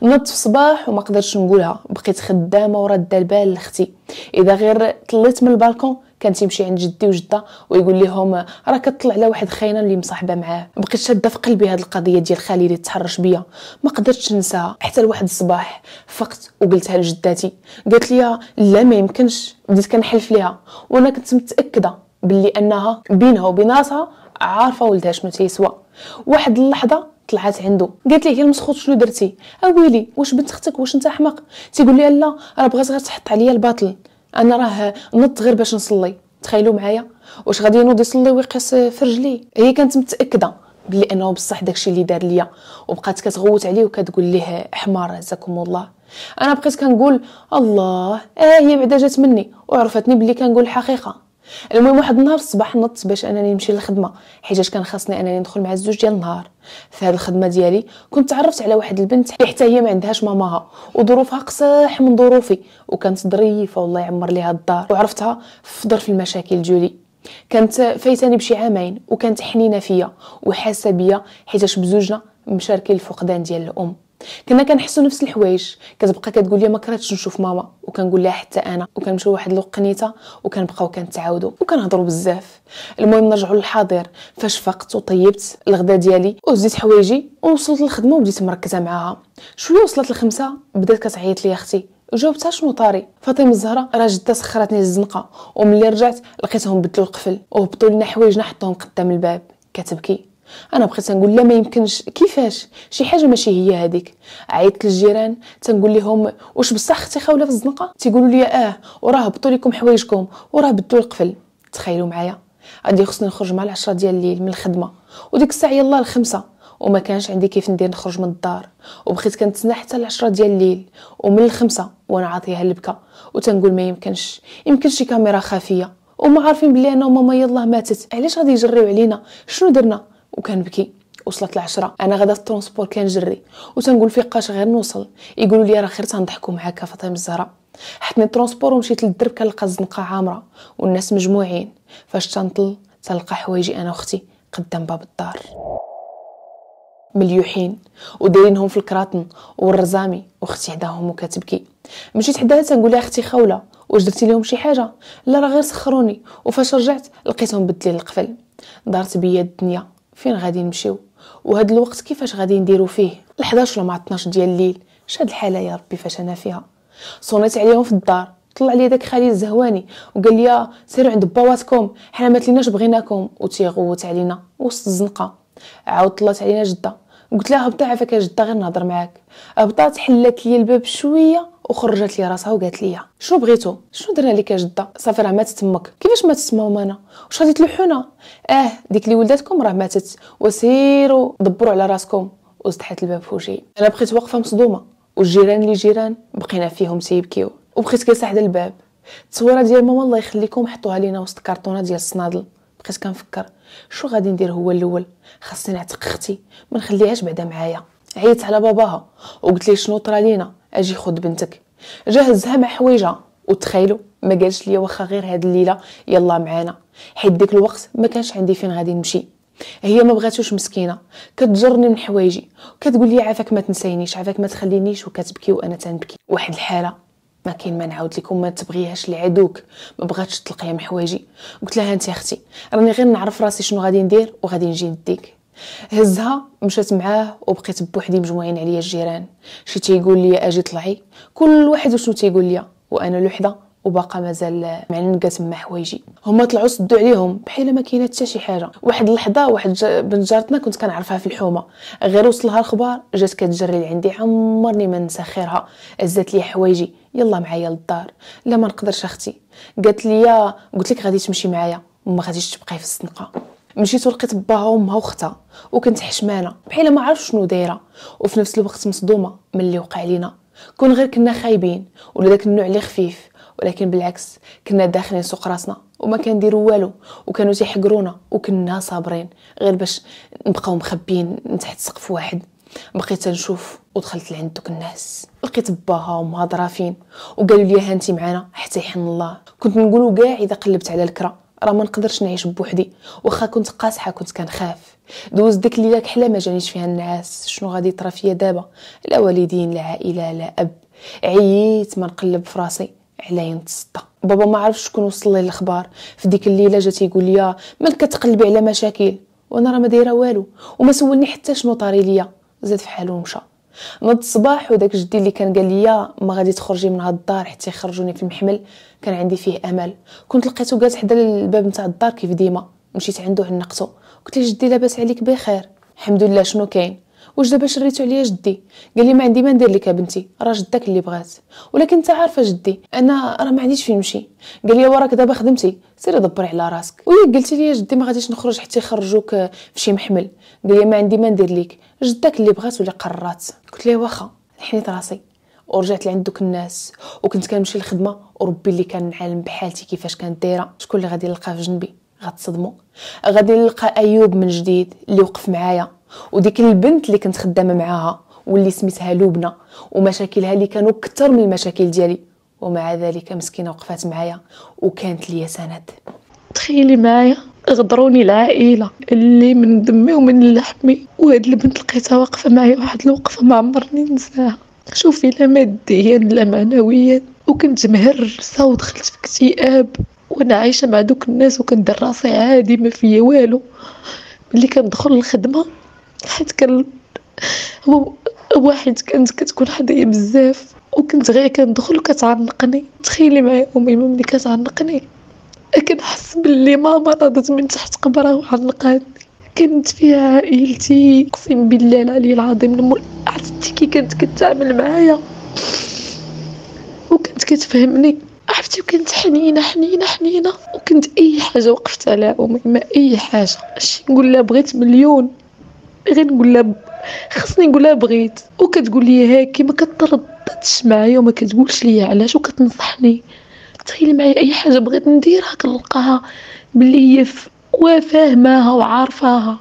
نضت في صباح وما قدرتش نقولها بقيت خدامه ورده البال لاختي اذا غير طلت من البالكون كان تيمشي عند جدي وجده ويقول لهم راه كطلع على واحد خاينه اللي مصاحبه معاه بقيت شاده في قلبي هاد القضيه ديال خالي اللي تحرش بيا ما قدرتش ننساها حتى لواحد الصباح فقت وقلتها لجداتي قالت لي لا ما يمكنش بديت كنحلف ليها وانا كنت متاكده باللي انها بينها وبين راسها عارفه ولدها شنو تيسوى واحد اللحظه طلعت عنده قالت ليه يا المسخوط شنو درتي اويلي اه واش بنت اختك واش انت حمق تيقول لي لا راه بغات غير تحط عليا الباطل انا راه نط غير باش نصلي تخيلوا معايا واش غادي ينوض يصلي ويقيس في هي كانت متاكده بلي انه بصح داكشي اللي دار ليا وبقات كتغوت عليه وكتقول ليه حمار عزكم الله انا بقيت كنقول الله اه هي بعدا جات مني وعرفتني بلي كنقول الحقيقه المهم واحد النهار الصباح نط باش انني نمشي للخدمه حيت كان خاصني انني ندخل مع الزوج ديال النهار في هذه الخدمه ديالي كنت تعرفت على واحد البنت حتى هي ما عندهاش ماماها وظروفها قصاح من ظروفي وكانت ظريفه والله يعمر ليها الدار وعرفتها في ظرف المشاكل جولي كانت فايتاني بشي عامين وكانت حنينه فيا وحاسه بيا حيت بزوجنا مشاركين الفقدان ديال الام كنا كنحسوا نفس الحوايج كتبقى كتقول لي ما كرهتش نشوف ماما وكنقول لها حتى انا وكنمشيو واحد القنيته وكنبقاو كنتعاودوا وكنهضروا بزاف المهم نرجعوا للحاضر فاش فقت وطيبت الغداء ديالي وزيت حوايجي ووصلت للخدمه وبديت مركزه معاها شويه وصلت الخمسة بدات كتعيط لي اختي جاوبتها شنو طاري فاطمه الزهراء راه جدة سخرتني الزنقة وملي رجعت لقيتهم بدلوا القفل وهبطوا لنا حوايجنا حطوهم قدام الباب كتبكي انا بقيت نقول لا ما يمكنش كيفاش شي حاجه ماشي هي هذيك عيطت للجيران تنقول لهم واش بصح اختي خاوله في الزنقه تيقولوا لي اه وراه هبطوا لكم حوايجكم وراه بدوا القفل تخيلوا معايا غادي خصني نخرج مع العشرة ديال الليل من الخدمه وديك الساعه يلاه الخمسة وما كانش عندي كيف ندير نخرج من الدار وبقيت كنتسنى حتى العشرة ديال الليل ومن الخمسة وانا عاطيها البكا وتنقول ما يمكنش يمكن شي كاميرا خفيه وما عارفين بلي انا وماما يلاه ماتت علاش غادي يجريو علينا شنو درنا وكان بكي وصلت العشرة انا غدا في الترونسبور كنجري وتنقول في قاش غير نوصل يقولوا لي راه خير تنضحكوا معاك فاطمه الزهراء حطني الترونسبور ومشيت للدرب كنلقى الزنقه عامره والناس مجموعين فاش تنطل تلقى حوايجي انا واختي قدام باب الدار مليوحين ودايرينهم في الكراطن والرزامي واختي حداهم وكتبكي مشيت حداها تنقول لها اختي خوله واش درتي لهم شي حاجه لا راه غير سخروني وفاش رجعت لقيتهم بدلين القفل دارت بيا الدنيا فين غادي نمشيو وهاد الوقت كيفاش غادي نديرو فيه ل11 ولا مع 12 ديال الليل شاد الحاله يا ربي فاش انا فيها صونيت عليهم في الدار طلع لي داك خالي الزهواني وقال لي آه، سيروا عند باواتكم حنا ما تليناش بغيناكم وتيغوت علينا وسط الزنقه عاود طلعت علينا جده قلت لها هبطي عافاك يا جده غير نهضر معاك هبطات حلات لي الباب شويه وخرجت لي راسها وقالت لي شنو بغيتو شنو درنا لك يا جده صافي راه ماتت تمك كيفاش ماتت ماما انا واش غادي تلوحونا اه ديك اللي ولدتكم راه ماتت وسيروا دبروا على راسكم وزدحت الباب فوجي انا بقيت واقفه مصدومه والجيران اللي جيران بقينا فيهم تيبكيو وبقيت كنسح على الباب التصويره ديال ماما الله يخليكم حطوها لينا وسط كرتونه ديال الصنادل بقيت كنفكر شو غادي ندير هو الاول خاصني نعتق اختي ما نخليهاش بعدا معايا عيت على باباها وقلت ليه شنو طرا لينا اجي خد بنتك جا هزها مع حوايجها وتخيلوا ما قالش ليا واخا غير هاد الليله يلا معانا حيت ديك الوقت ما كانش عندي فين غادي نمشي هي ما بغاتوش مسكينه كتجرني من حوايجي وكتقول لي عافاك ما تنسينيش عافاك ما تخلينيش وكتبكي وانا تنبكي واحد الحاله ما كاين ما نعاود لكم ما تبغيهاش لعدوك ما بغاتش تلقيها من حوايجي قلت لها انت اختي راني غير نعرف راسي شنو غادي ندير وغادي نجي نديك هزها مشات معاه وبقيت بوحدي مجموعين عليا الجيران شي تيقول لي اجي طلعي كل واحد وشنو تيقول لي وانا لوحده وباقا مازال معلنقه تما حوايجي هما طلعوا سدوا عليهم بحال ما كاينه حتى شي حاجه واحد اللحظه واحد بنت جارتنا كنت كنعرفها في الحومه غير وصلها الخبار جات كتجري لعندي عمرني ما ننسى خيرها هزات لي حوايجي يلا معايا للدار لا ما نقدرش اختي قالت لي قلت لك غادي تمشي معايا وما غاديش تبقاي في الزنقه مشيت ولقيت باها وامها وختها وكنت حشمانه بحال ما عارف شنو دايره وفي نفس الوقت مصدومه من اللي وقع لينا كون غير كنا خايبين ولا داك النوع اللي خفيف ولكن بالعكس كنا داخلين سوق راسنا وما ديروا والو وكانوا تيحقرونا وكنا صابرين غير باش نبقاو مخبيين تحت سقف واحد بقيت نشوف ودخلت لعند دوك الناس لقيت باها وامها ضرافين وقالوا لي هانتي معانا حتى يحن الله كنت نقولوا كاع اذا قلبت على الكره راه ما نقدرش نعيش بوحدي واخا كنت قاصحه كنت كنخاف دوز ديك الليله كحله ما جانيش فيها النعاس شنو غادي يطرا فيا دابا لا والدين لا عائله لا اب عييت ما نقلب في راسي على ينتسطى بابا ما عرفش شكون وصل لي الاخبار في ديك الليله جا تيقول لي مالك كتقلبي على مشاكل وانا راه ما دايره والو وما سولني حتى شنو طاري ليا زاد في حالو ومشى نوض الصباح وداك جدي اللي كان قال لي ما غادي تخرجي من هاد الدار حتى يخرجوني في المحمل كان عندي فيه امل كنت لقيته جالس حدا الباب نتاع الدار كيف ديما مشيت عنده عنقته قلت له جدي لاباس عليك بخير الحمد لله شنو كاين واش دابا شريتو عليا جدي قال لي ما عندي ما ندير لك بنتي راه جدك اللي بغات ولكن انت عارفه جدي انا راه ما عنديش فين نمشي قال لي وراك دابا خدمتي سيري دبري على راسك وهي قلت لي جدي ما غاديش نخرج حتى يخرجوك آه، فشي محمل قال لي ما عندي ما ندير لك جدك اللي بغات واللي قررات قلت ليه واخا حنيت راسي ورجعت لعند دوك الناس وكنت كنمشي للخدمه وربي اللي كان عالم بحالتي كيفاش كانت دايره شكون اللي غادي نلقاه في جنبي غتصدموا غادي نلقى ايوب من جديد اللي وقف معايا وديك البنت اللي كنت خدامه معاها واللي سميتها لبنى ومشاكلها اللي كانوا اكثر من المشاكل ديالي ومع ذلك مسكينه وقفات معايا وكانت لي سند تخيلي معايا غدروني العائلة اللي من دمي ومن لحمي وهاد البنت لقيتها واقفة معايا واحد الوقفة ما عمرني ننساها شوفي لا ماديا لا معنويا وكنت مهرسة ودخلت في اكتئاب وانا عايشة مع دوك الناس وكندير راسي عادي ما فيا والو ملي كندخل للخدمه حيت كان واحد كانت كتكون حدايا بزاف وكنت غير كندخل وكتعنقني تخيلي معايا امي ملي كتعنقني كنحس باللي ماما طادت من تحت قبرها وعنقاتني كنت فيها عائلتي اقسم بالله العلي العظيم عرفتي كي كانت كتعامل معايا وكنت كتفهمني عرفتي وكنت حنينه حنينه حنينه وكنت اي حاجه وقفت على امي ما اي حاجه اش نقول لها بغيت مليون غير نقول لها خصني نقول لها بغيت وكتقول لي هاكي ما كترددش معايا وما كتقولش لي علاش وكتنصحني تخيلي معايا اي حاجه بغيت نديرها كنلقاها بلي هي وفاهماها وعارفاها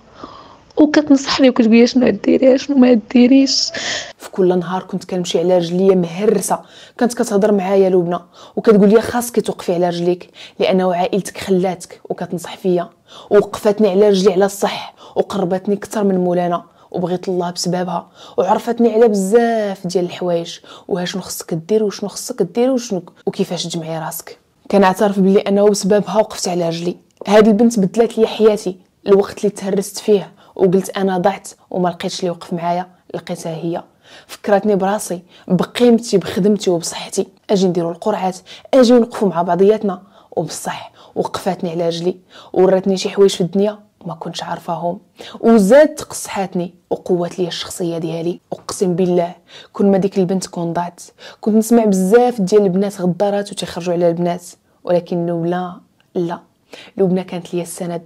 وكتنصحني وكتقول لي شنو ديري شنو ما ديريش في كل نهار كنت كنمشي على رجليا مهرسه كانت كتهضر معايا لبنى وكتقول لي خاصك توقفي على رجليك لانه عائلتك خلاتك وكتنصح فيا ووقفتني على رجلي على الصح وقربتني اكثر من مولانا وبغيت الله بسببها وعرفتني على بزاف ديال الحوايج وها شنو خصك دير وشنو خصك دير وشنو وكيفاش تجمعي راسك كنعترف بلي انه بسببها وقفت على رجلي هاد البنت بدلات لي حياتي الوقت اللي تهرست فيه وقلت انا ضعت وما لقيتش اللي يوقف معايا لقيتها هي فكرتني براسي بقيمتي بخدمتي وبصحتي اجي نديرو القرعات اجي نوقفو مع بعضياتنا وبصح وقفاتني على رجلي وراتني شي حوايج في الدنيا ما كنتش عارفاهم وزادت قصحاتني وقوات لي الشخصيه ديالي اقسم بالله كل ما ديك البنت كون ضعت كنت نسمع بزاف ديال البنات غدارات وتخرجوا على البنات ولكن لا لا لبنى كانت لي السند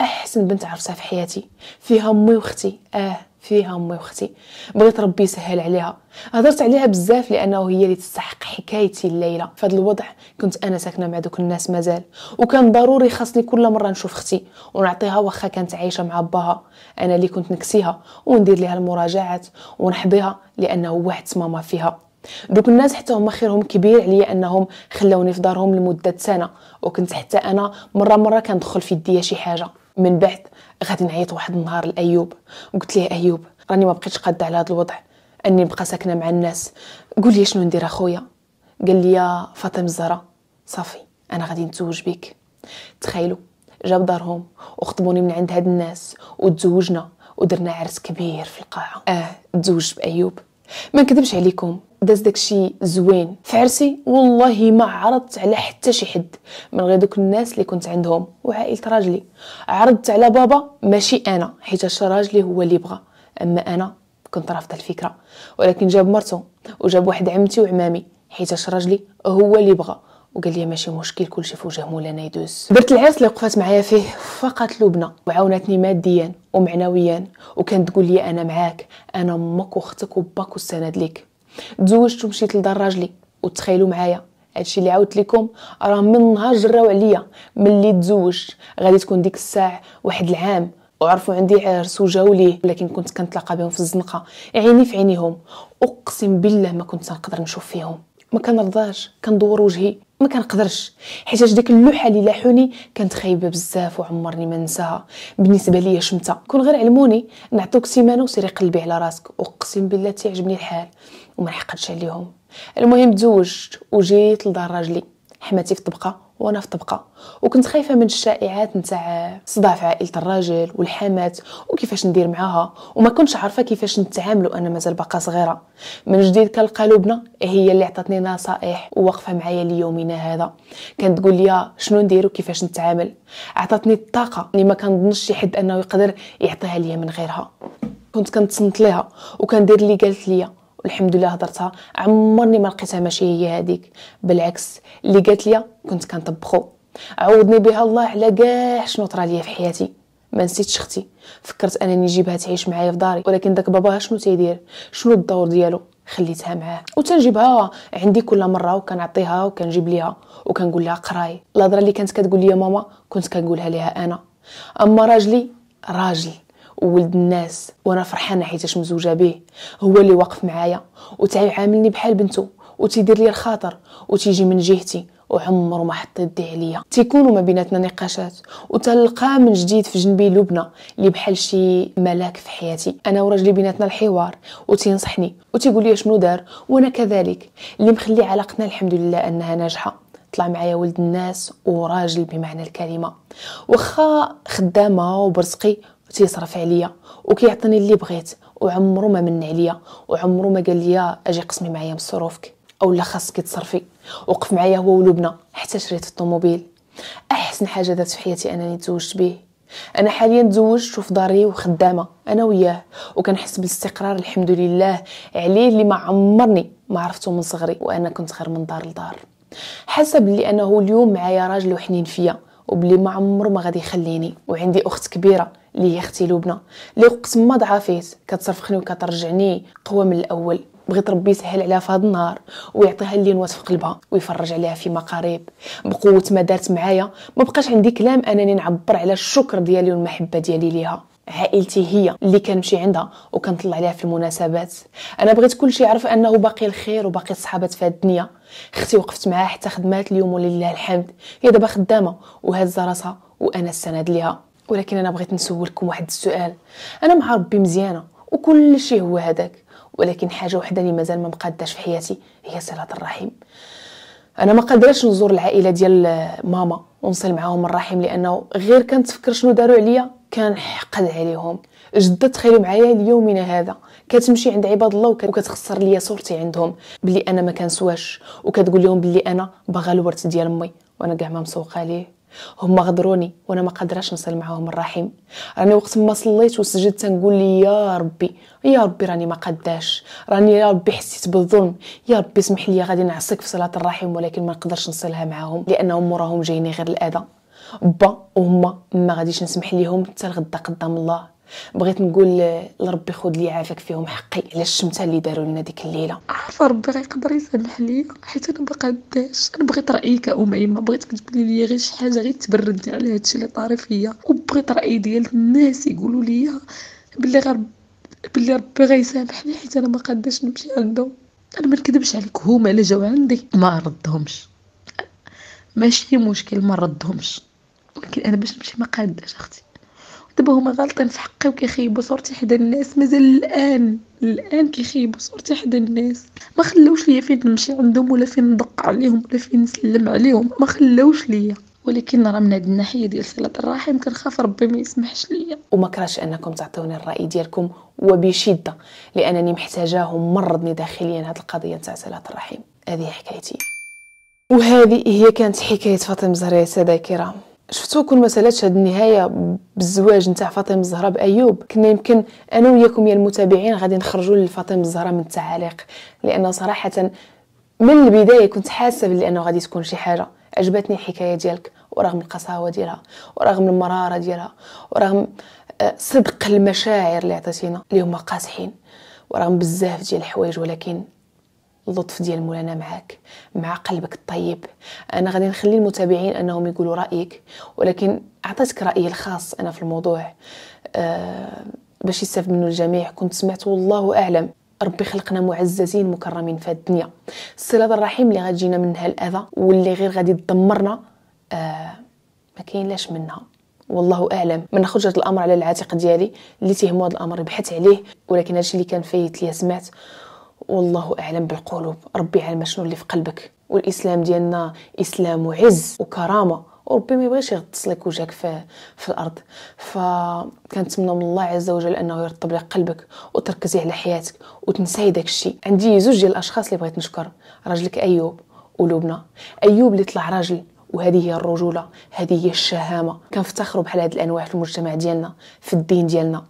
احسن بنت عرفتها في حياتي فيها امي واختي اه فيها امي واختي بغيت ربي يسهل عليها هضرت عليها بزاف لانه هي اللي تستحق حكايتي الليله في هذا الوضع كنت انا ساكنه مع دوك الناس مازال وكان ضروري خاصني كل مره نشوف اختي ونعطيها واخا كانت عايشه مع باها انا اللي كنت نكسيها وندير لها المراجعات ونحضيها لانه وعدت ماما فيها دوك الناس حتى هما خيرهم كبير عليا انهم خلوني في دارهم لمده سنه وكنت حتى انا مره مره كندخل في يديا شي حاجه من بعد غادي نعيط واحد النهار لايوب وقلت ليه ايوب راني ما بقيتش قاده على هذا الوضع اني نبقى ساكنه مع الناس قول لي شنو ندير اخويا قال لي فاطم الزهراء صافي انا غادي نتزوج بك تخيلوا جاب دارهم وخطبوني من عند هاد الناس وتزوجنا ودرنا عرس كبير في القاعه اه تزوجت بايوب ما نكذبش عليكم داز داكشي زوين في عرسي والله ما عرضت على حتى شي حد من غير دوك الناس اللي كنت عندهم وعائله راجلي عرضت على بابا ماشي انا حيت راجلي هو اللي بغى اما انا كنت رافضه الفكره ولكن جاب مرته وجاب واحد عمتي وعمامي حيت راجلي هو اللي بغى وقال لي ماشي مشكل كلشي في وجه مولانا يدوز درت العرس اللي وقفات معايا فيه فقط لبنى وعاونتني ماديا ومعنويا وكانت تقول لي انا معاك انا امك واختك وباك والسند ليك تزوجت ومشيت لدار راجلي وتخيلوا معايا هادشي اللي عاودت لكم راه من نهار جراو عليا ملي تزوجت غادي تكون ديك الساعه واحد العام وعرفوا عندي عرس وجاو ليه ولكن كنت كنتلاقى بهم في الزنقه عيني في عينيهم اقسم بالله ما كنت نقدر نشوف فيهم ما كنرضاش كندور وجهي ما كنقدرش حيت ديك اللوحه اللي لاحوني كانت خايبه بزاف وعمرني ما ننساها بالنسبه ليا شمته كون غير علموني نعطوك سيمانه وسيري قلبي على راسك اقسم بالله تعجبني الحال وما لحقتش عليهم المهم تزوجت وجيت لدار راجلي حماتي في طبقه وانا في طبقه وكنت خايفه من الشائعات نتاع صداع في عائله الراجل والحمات وكيفاش ندير معاها وما كنتش عارفه كيفاش نتعامل وانا مازال باقا صغيره من جديد كان قلوبنا إيه هي اللي عطاتني نصائح وواقفه معايا ليومنا هذا كانت تقول لي آه، شنو ندير وكيفاش نتعامل عطاتني الطاقه اللي ما كنظنش شي حد انه يقدر يعطيها ليا من غيرها كنت كنتصنت ليها وكندير اللي قالت ليا والحمد لله هضرتها عمرني ما لقيتها ماشي هي هذيك بالعكس اللي قالت لي كنت كنطبخو عوضني بها الله على كاع شنو طرا ليا في حياتي ما نسيتش اختي فكرت انني نجيبها تعيش معايا في داري ولكن داك باباها شنو تيدير شنو الدور ديالو خليتها معاه وتنجيبها عندي كل مره وكنعطيها وكنجيب ليها وكنقول لها قراي الهضره اللي كانت كتقول لي ماما كنت كنقولها ليها انا اما راجلي راجل وولد الناس وانا فرحانه حيتاش مزوجه به هو اللي واقف معايا وتعاملني بحال بنته وتيدير لي الخاطر وتيجي من جهتي وعمره ما حط يديه عليا تيكونوا ما بيناتنا نقاشات وتلقى من جديد في جنبي لبنى اللي بحال شي ملاك في حياتي انا وراجلي بيناتنا الحوار وتنصحني وتيقول لي شنو دار وانا كذلك اللي مخلي علاقتنا الحمد لله انها ناجحه طلع معايا ولد الناس وراجل بمعنى الكلمه واخا خدامه وبرزقي تيصرف عليا وكيعطيني اللي بغيت وعمرو ما من عليا وعمرو ما قال لي اجي قسمي معايا مصروفك او لا خاصك تصرفي وقف معايا هو ولبنى حتى شريت الطوموبيل احسن حاجه دات في حياتي انني تزوجت به انا حاليا تزوجت وفي داري وخدامه انا وياه وكنحس بالاستقرار الحمد لله عليه اللي ما عمرني ما عرفته من صغري وانا كنت غير من دار لدار حسب بلي انه اليوم معايا راجل وحنين فيا وبلي ما عمره ما غادي يخليني وعندي اخت كبيره اللي اختي لبنى اللي وقت ما ضعفيت كترفقني وكترجعني قوه من الاول بغيت ربي يسهل عليها في هذا النهار ويعطيها اللي نوات في قلبها ويفرج عليها فيما مقاريب بقوه ما دارت معايا ما بقاش عندي كلام انني نعبر على الشكر ديالي والمحبه ديالي ليها عائلتي هي اللي كنمشي عندها وكنطلع عليها في المناسبات انا بغيت كلشي يعرف انه باقي الخير وباقي الصحابات في الدنيا اختي وقفت معاها حتى خدمات اليوم ولله الحمد هي دابا خدامه وهزه راسها وانا السند ليها ولكن انا بغيت نسولكم واحد السؤال انا مع ربي مزيانه وكل شيء هو هذاك ولكن حاجه وحده اللي مازال ما مقاداش في حياتي هي صله الرحم انا ما قادراش نزور العائله ديال ماما ونصل معاهم الرحم لانه غير كنتفكر شنو داروا عليا كنحقد عليهم جدة تخيلوا معايا ليومنا هذا كتمشي عند عباد الله وكتخسر ليا صورتي عندهم بلي انا ما كنسواش وكتقول لهم بلي انا باغا الورث ديال امي وانا كاع ما مسوقه ليه هما غدروني وانا ما قادراش نصل معاهم الرحيم راني وقت ما صليت وسجدت نقول لي يا ربي يا ربي راني ما قداش راني يا ربي حسيت بالظلم يا ربي سمح لي غادي نعصيك في صلاه الرحيم ولكن ما نقدرش نصلها معاهم لانهم موراهم جايني غير الاذى با وهما ما غاديش نسمح ليهم حتى الغدا قدام الله بغيت نقول لربي خذ لي عافاك فيهم حقي على الشمته اللي داروا لنا ديك الليله عارفه ربي غيقدر يسامح لي حيت انا ما قداش انا بغيت رايك اميمه بغيتك تقولي لي غير شي حاجه غير تبردي على هادشي اللي طاري فيا وبغيت راي ديال الناس يقولوا لي بلي غير بلي ربي غيسامحني حيت انا ما قداش نمشي عندهم انا ما نكذبش عليك هما اللي جاو عندي ما ردهمش ماشي مشكل ما ردهمش ولكن انا باش نمشي ما قاداش اختي دابا هما غالطين في حقي وكيخيبوا صورتي حدا الناس مازال الان الان كيخيبوا صورتي حدا الناس ما خلاوش ليا فين نمشي عندهم ولا فين ندق عليهم ولا فين نسلم عليهم ما خلاوش ليا ولكن راه من هاد الناحيه ديال صله الرحم كنخاف ربي ما يسمحش ليا وما كرهش انكم تعطيوني الراي ديالكم وبشده لانني محتاجاه ومرضني داخليا هاد القضيه تاع صله الرحم هذه حكايتي وهذه هي كانت حكايه فاطمه زهريه ساده شفتوا كل مسألة هاد النهاية بالزواج نتاع فاطمة الزهراء بأيوب كنا يمكن أنا وياكم يا المتابعين غادي نخرجوا لفاطمة الزهراء من التعاليق لأن صراحة من البداية كنت حاسة بلي أنه غادي تكون شي حاجة عجبتني الحكاية ديالك ورغم القساوة ديالها ورغم المرارة ديالها ورغم آه، صدق المشاعر اللي عطيتينا اللي هما قاسحين ورغم بزاف ديال الحوايج ولكن اللطف ديال مولانا معاك مع قلبك الطيب انا غادي نخلي المتابعين انهم يقولوا رايك ولكن عطيتك رايي الخاص انا في الموضوع أه باش يستافد منه الجميع كنت سمعت والله اعلم ربي خلقنا معززين مكرمين في الدنيا الصله الرحيم اللي غتجينا منها الاذى واللي غير غادي تدمرنا آه ما كاينلاش منها والله اعلم من خرجت الامر على العاتق ديالي اللي تيهمو هذا الامر يبحث عليه ولكن هادشي اللي كان فايت ليا سمعت والله اعلم بالقلوب ربي يعلم شنو اللي في قلبك والاسلام ديالنا اسلام عز وكرامه وربي ما يبغيش يغطس لك وجهك في, في الارض فكنتمنى من الله عز وجل انه يرطب لك قلبك وتركزي على حياتك وتنساي داك الشيء عندي زوج ديال الاشخاص اللي بغيت نشكر راجلك ايوب ولبنى ايوب اللي طلع راجل وهذه هي الرجوله هذه هي الشهامه كنفتخروا بحال هذه الانواع في المجتمع ديالنا في الدين ديالنا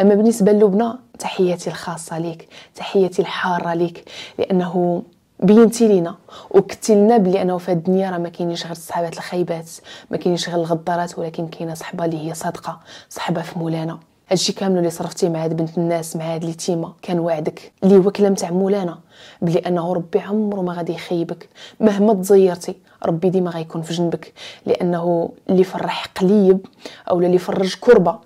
اما بالنسبه للبنى تحياتي الخاصه ليك تحياتي الحاره ليك لانه بينتي لينا وكتي لنا بلي انه في الدنيا راه ما كاينينش غير الصحابات الخايبات ما كاينينش غير الغدارات ولكن كاينه صحبه اللي هي صادقه صحبه في مولانا هادشي كامل اللي صرفتي مع هاد بنت الناس مع هاد اليتيمه كان وعدك اللي هو كلام تاع مولانا بلي انه ربي عمره ما غادي يخيبك مهما تزيرتي ربي ديما غيكون في جنبك لانه اللي فرح قليب او اللي فرج كربه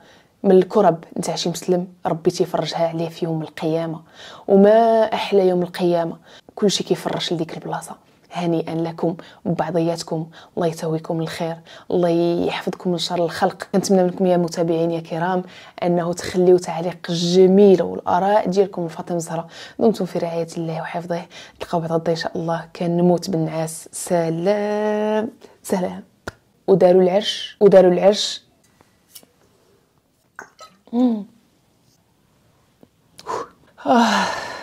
من الكرب نتاع شي مسلم ربي تيفرجها عليه في يوم القيامه وما احلى يوم القيامه كلشي كيفرش لديك البلاصه هنيئا لكم وبعضياتكم الله يتويكم الخير الله يحفظكم من شر الخلق كنتمنى منكم يا متابعين يا كرام انه تخليو تعليق جميل والاراء ديالكم لفاطمه الزهراء دمتم في رعايه الله وحفظه تلقاو بعد غدا ان شاء الله كنموت بالنعاس سلام سلام وداروا العرش وداروا العرش مم. آه.